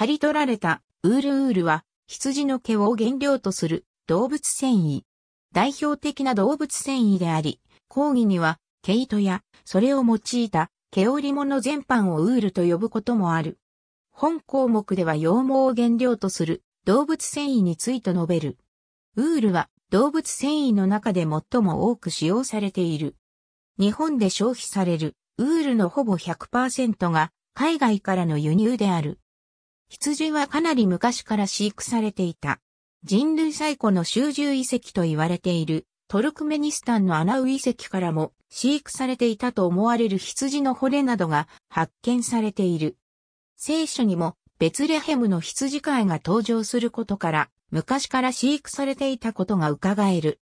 刈り取られたウールウールは羊の毛を原料とする動物繊維。代表的な動物繊維であり、講義には毛糸やそれを用いた毛織物全般をウールと呼ぶこともある。本項目では羊毛を原料とする動物繊維について述べる。ウールは動物繊維の中で最も多く使用されている。日本で消費されるウールのほぼ100%が海外からの輸入である。羊はかなり昔から飼育されていた。人類最古の集中遺跡と言われているトルクメニスタンのアナウ遺跡からも飼育されていたと思われる羊の骨などが発見されている。聖書にもベツレヘムの羊飼いが登場することから昔から飼育されていたことが伺える。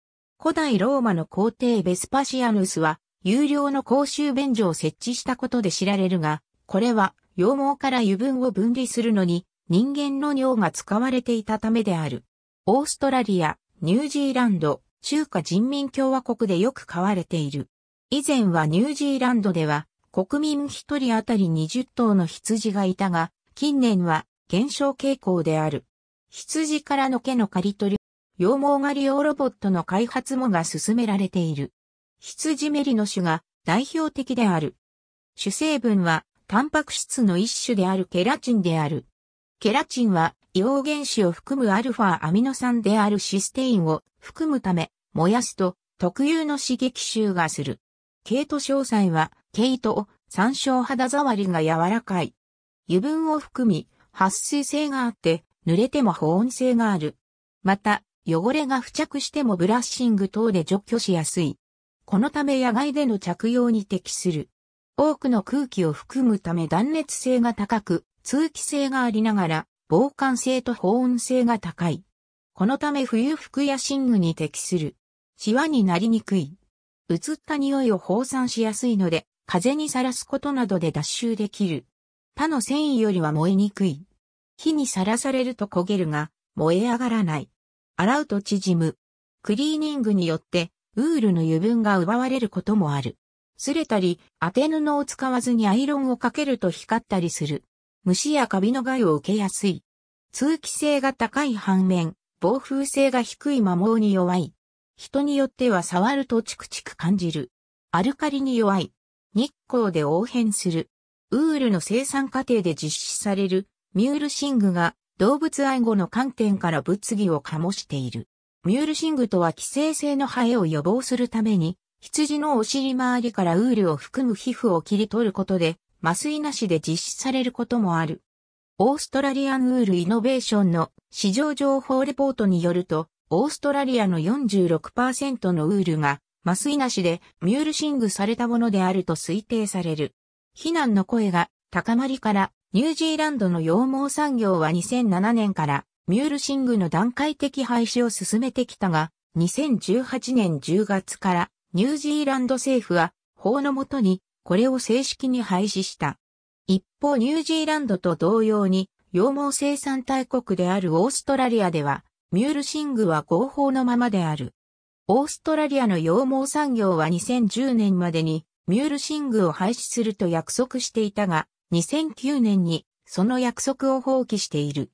古代ローマの皇帝ベスパシアヌスは有料の公衆便所を設置したことで知られるが、これは羊毛から油分を分離するのに人間の尿が使われていたためである。オーストラリア、ニュージーランド、中華人民共和国でよく飼われている。以前はニュージーランドでは国民一人あたり20頭の羊がいたが、近年は減少傾向である。羊からの毛の刈り取り、羊毛狩り用ロボットの開発もが進められている。羊メリの種が代表的である。主成分はタンパク質の一種であるケラチンである。ケラチンは硫黄原子を含むアルファアミノ酸であるシステインを含むため、燃やすと特有の刺激臭がする。ケイト詳細は、毛糸、を参照。肌触りが柔らかい。油分を含み、撥水性があって、濡れても保温性がある。また、汚れが付着してもブラッシング等で除去しやすい。このため野外での着用に適する。多くの空気を含むため断熱性が高く、通気性がありながら、防寒性と保温性が高い。このため冬服や寝具に適する。シワになりにくい。移った匂いを放散しやすいので、風にさらすことなどで脱臭できる。他の繊維よりは燃えにくい。火にさらされると焦げるが、燃え上がらない。洗うと縮む。クリーニングによって、ウールの油分が奪われることもある。擦れたり、当て布を使わずにアイロンをかけると光ったりする。虫やカビの害を受けやすい。通気性が高い反面、防風性が低い摩耗に弱い。人によっては触るとチクチク感じる。アルカリに弱い。日光で応変する。ウールの生産過程で実施されるミュールシングが動物愛護の観点から物議を醸している。ミュールシングとは寄生性のハエを予防するために羊のお尻周りからウールを含む皮膚を切り取ることで、麻酔なしで実施されることもある。オーストラリアンウールイノベーションの市場情報レポートによると、オーストラリアの46%のウールが麻酔なしでミュールシングされたものであると推定される。非難の声が高まりからニュージーランドの羊毛産業は2007年からミュールシングの段階的廃止を進めてきたが、2018年10月からニュージーランド政府は法のもとにこれを正式に廃止した。一方ニュージーランドと同様に羊毛生産大国であるオーストラリアではミュールシングは合法のままである。オーストラリアの羊毛産業は2010年までにミュールシングを廃止すると約束していたが、2009年にその約束を放棄している。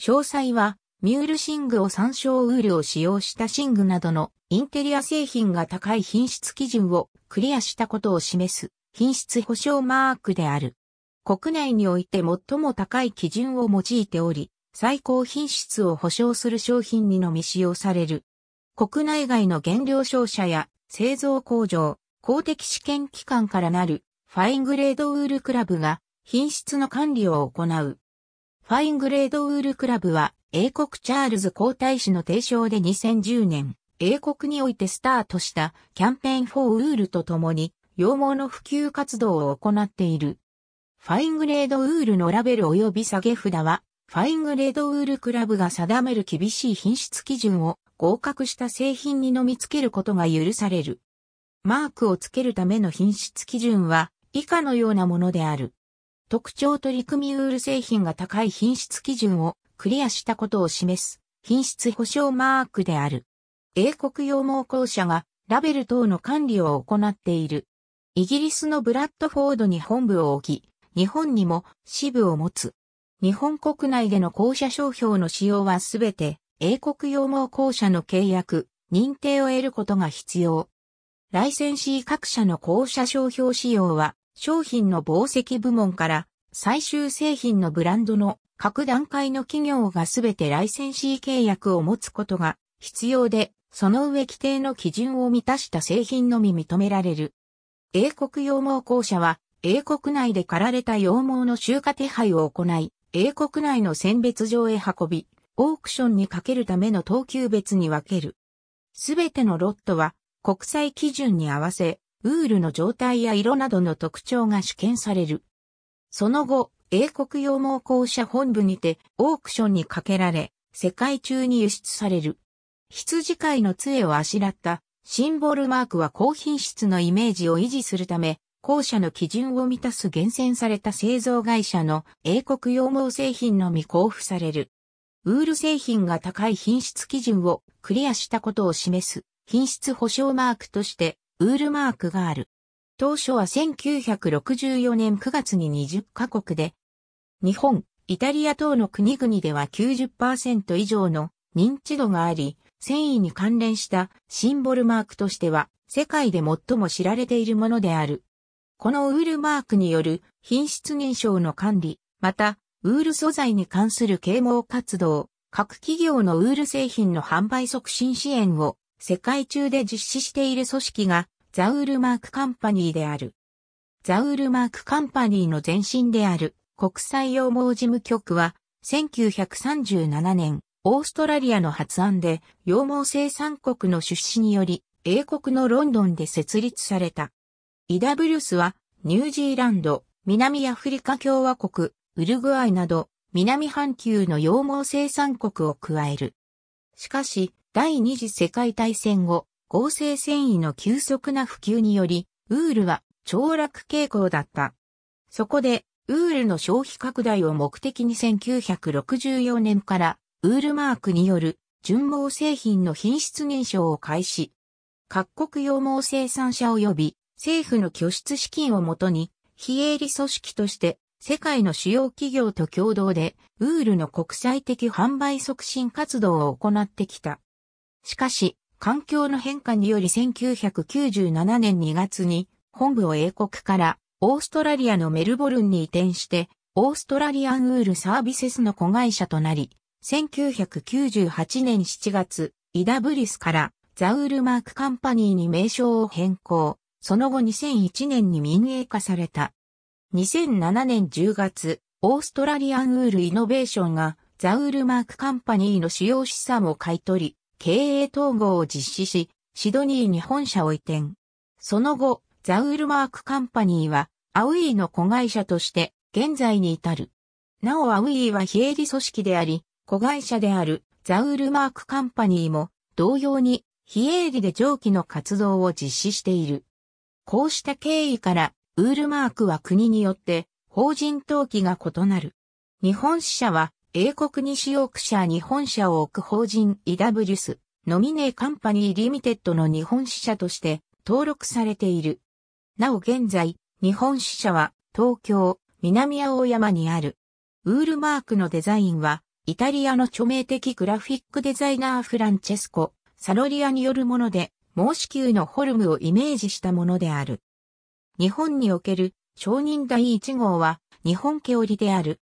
詳細は、ミュールシングを参照ウールを使用したシングなどのインテリア製品が高い品質基準をクリアしたことを示す品質保証マークである。国内において最も高い基準を用いており、最高品質を保証する商品にのみ使用される。国内外の原料商社や製造工場、公的試験機関からなるファイングレードウールクラブが品質の管理を行う。ファイングレードウールクラブは英国チャールズ皇太子の提唱で2010年英国においてスタートしたキャンペーンフォーウールとともに、羊毛の普及活動を行っている。ファイングレードウールのラベル及び下げ札は、ファイングレードウールクラブが定める厳しい品質基準を合格した製品に飲みつけることが許される。マークをつけるための品質基準は以下のようなものである。特徴取り組みウール製品が高い品質基準をクリアしたことを示す品質保証マークである。英国羊毛公社がラベル等の管理を行っている。イギリスのブラッドフォードに本部を置き、日本にも支部を持つ。日本国内での公社商標の使用はすべて英国羊毛公社の契約、認定を得ることが必要。ライセンシー各社の公社商標使用は商品の紡績部門から最終製品のブランドの各段階の企業がすべてライセンシー契約を持つことが必要でその上規定の基準を満たした製品のみ認められる。英国羊毛公社は、英国内で刈られた羊毛の集荷手配を行い、英国内の選別場へ運び、オークションにかけるための等級別に分ける。すべてのロットは、国際基準に合わせ、ウールの状態や色などの特徴が主見される。その後、英国羊毛公社本部にて、オークションにかけられ、世界中に輸出される。羊飼いの杖をあしらったシンボルマークは高品質のイメージを維持するため、後者の基準を満たす厳選された製造会社の英国羊毛製品のみ交付される。ウール製品が高い品質基準をクリアしたことを示す品質保証マークとしてウールマークがある。当初は1964年9月に20カ国で、日本、イタリア等の国々では90%以上の認知度があり、繊維に関連したシンボルマークとしては世界で最も知られているものである。このウールマークによる品質認証の管理、またウール素材に関する啓蒙活動、各企業のウール製品の販売促進支援を世界中で実施している組織がザウールマークカンパニーである。ザウールマークカンパニーの前身である国際羊毛事務局は1937年オーストラリアの発案で、羊毛生産国の出資により、英国のロンドンで設立された。イダブリュスは、ニュージーランド、南アフリカ共和国、ウルグアイなど、南半球の羊毛生産国を加える。しかし、第二次世界大戦後、合成繊維の急速な普及により、ウールは凋落傾向だった。そこで、ウールの消費拡大を目的に1964年からウールマークによる純毛製品の品質減少を開始。各国羊毛生産者及び政府の拠出資金をもとに、非営利組織として世界の主要企業と共同でウールの国際的販売促進活動を行ってきた。しかし、環境の変化により1997年2月に本部を英国からオーストラリアのメルボルンに移転してオーストラリアンウールサービセスの子会社となり、1998年7月、イダブリスからザウールマークカンパニーに名称を変更。その後2001年に民営化された。2007年10月、オーストラリアンウールイノベーションがザウールマークカンパニーの主要資産を買い取り、経営統合を実施し、シドニーに本社を移転。その後、ザウールマークカンパニーは、アウィーの子会社として、現在に至る。なおアウィーは非営利組織であり、子会社であるザウールマークカンパニーも同様に非営利で上記の活動を実施している。こうした経緯からウールマークは国によって法人登記が異なる。日本支社は英国西ヨークシャー日本社を置く法人イダブリュスノミネーカンパニーリミテッドの日本支社として登録されている。なお現在、日本支社は東京、南青山にある。ウールマークのデザインはイタリアの著名的グラフィックデザイナーフランチェスコ、サロリアによるもので、毛子球のフォルムをイメージしたものである。日本における承認第1号は日本毛織である。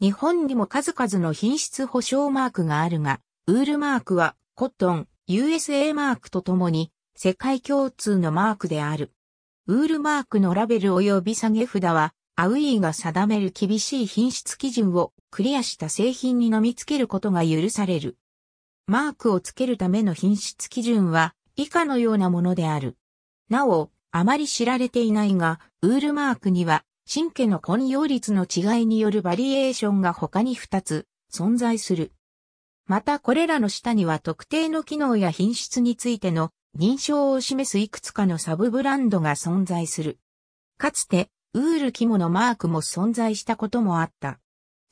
日本にも数々の品質保証マークがあるが、ウールマークはコットン、USA マークとともに世界共通のマークである。ウールマークのラベル及び下げ札はアウィーが定める厳しい品質基準をクリアした製品に飲みつけることが許される。マークをつけるための品質基準は以下のようなものである。なお、あまり知られていないが、ウールマークには神経の混用率の違いによるバリエーションが他に2つ存在する。またこれらの下には特定の機能や品質についての認証を示すいくつかのサブブランドが存在する。かつて、ウール肝のマークも存在したこともあった。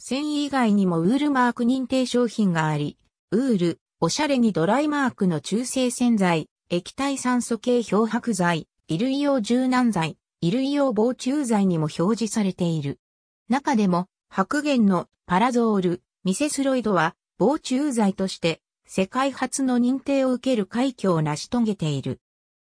繊維以外にもウールマーク認定商品があり、ウール、おしゃれにドライマークの中性洗剤、液体酸素系漂白剤、衣類用柔軟剤、衣類用防虫剤にも表示されている。中でも、白源のパラゾール、ミセスロイドは防虫剤として世界初の認定を受ける快挙を成し遂げている。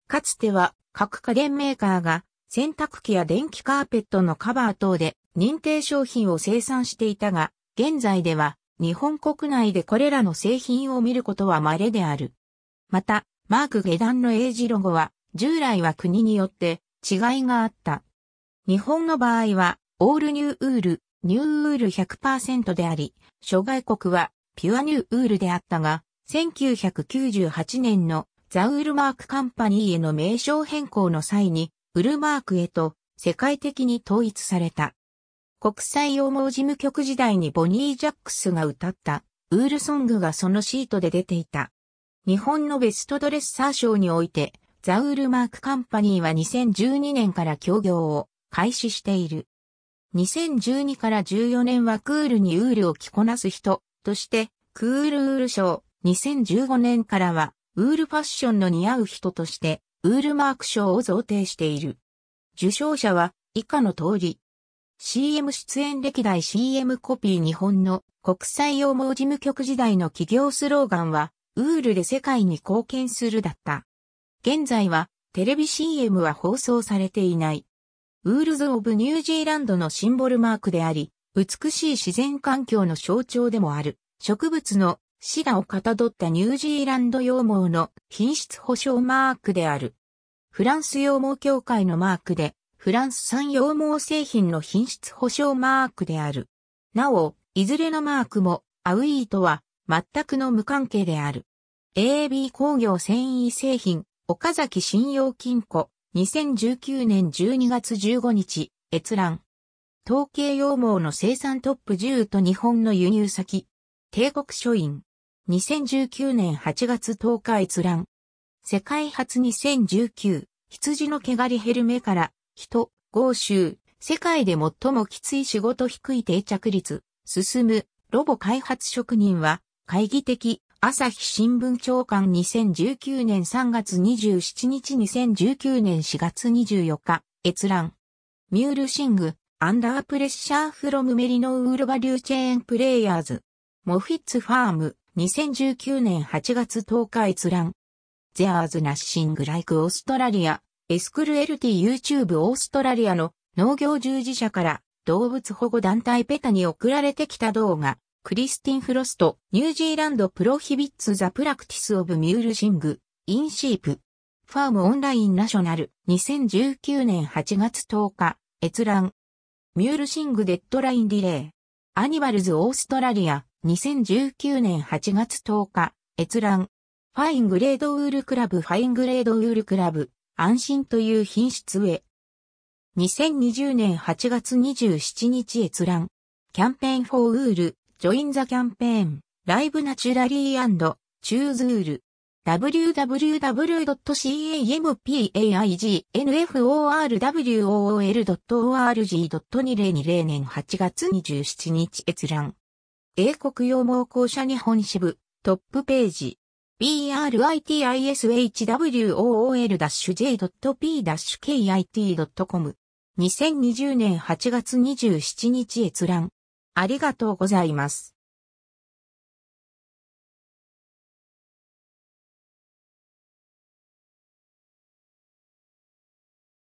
かつては各家電メーカーが洗濯機や電気カーペットのカバー等で認定商品を生産していたが、現在では日本国内でこれらの製品を見ることは稀である。また、マーク下段の英字ロゴは、従来は国によって違いがあった。日本の場合は、オールニューウール、ニューウール100%であり、諸外国はピュアニューウールであったが、1998年のザウールマークカンパニーへの名称変更の際に、ウルマークへと世界的に統一された。国際養毛事務局時代にボニー・ジャックスが歌ったウールソングがそのシートで出ていた。日本のベストドレッサー賞においてザウールマークカンパニーは2012年から協業を開始している。2012から14年はクールにウールを着こなす人としてクールウール賞、2015年からはウールファッションの似合う人としてウールマーク賞を贈呈している。受賞者は以下の通り。CM 出演歴代 CM コピー日本の国際羊網事務局時代の企業スローガンは、ウールで世界に貢献するだった。現在は、テレビ CM は放送されていない。ウールズ・オブ・ニュージーランドのシンボルマークであり、美しい自然環境の象徴でもある、植物のシダをかたどったニュージーランド羊毛の品質保証マークである。フランス羊毛協会のマークで、フランス産羊毛製品の品質保証マークである。なお、いずれのマークも、アウイーとは、全くの無関係である。AB 工業繊維製品、岡崎信用金庫、2019年12月15日、閲覧。統計羊毛の生産トップ10と日本の輸入先。帝国書院。2019年8月10日閲覧。世界初2019、羊の毛刈りヘルメから人、豪州、世界で最もきつい仕事低い定着率、進む、ロボ開発職人は、会議的、朝日新聞長官2019年3月27日2019年4月24日、閲覧。ミュールシング、アンダープレッシャーフロムメリノウールバリューチェーンプレイヤーズ。モフィッツファーム、2019年8月10日閲覧。ゼアーズナッシングライクオーストラリア。エスクル LTYouTube オーストラリアの農業従事者から動物保護団体ペタに送られてきた動画、クリスティン・フロスト、ニュージーランドプロヒビッツ・ザ・プラクティス・オブ・ミュールシング、イン・シープ、ファーム・オンライン・ナショナル、2019年8月10日、閲覧、ミュールシング・デッドライン・ディレー、アニバルズ・オーストラリア、2019年8月10日、閲覧、ファイングレードウールクラブファイングレードウールクラブ安心という品質へ。2020年8月27日閲覧。キャンペーンフォーウール、ジョインザキャンペーン、ライブナチュラリーチューズウール。w w w c a m p a i g n f o r w o l l o r g 2 0 2 0年8月27日閲覧。英国羊毛公社日本支部、トップページ。b r i t i s h o w o l j p k i t c o m 2020年8月27日閲覧。ありがとうございます。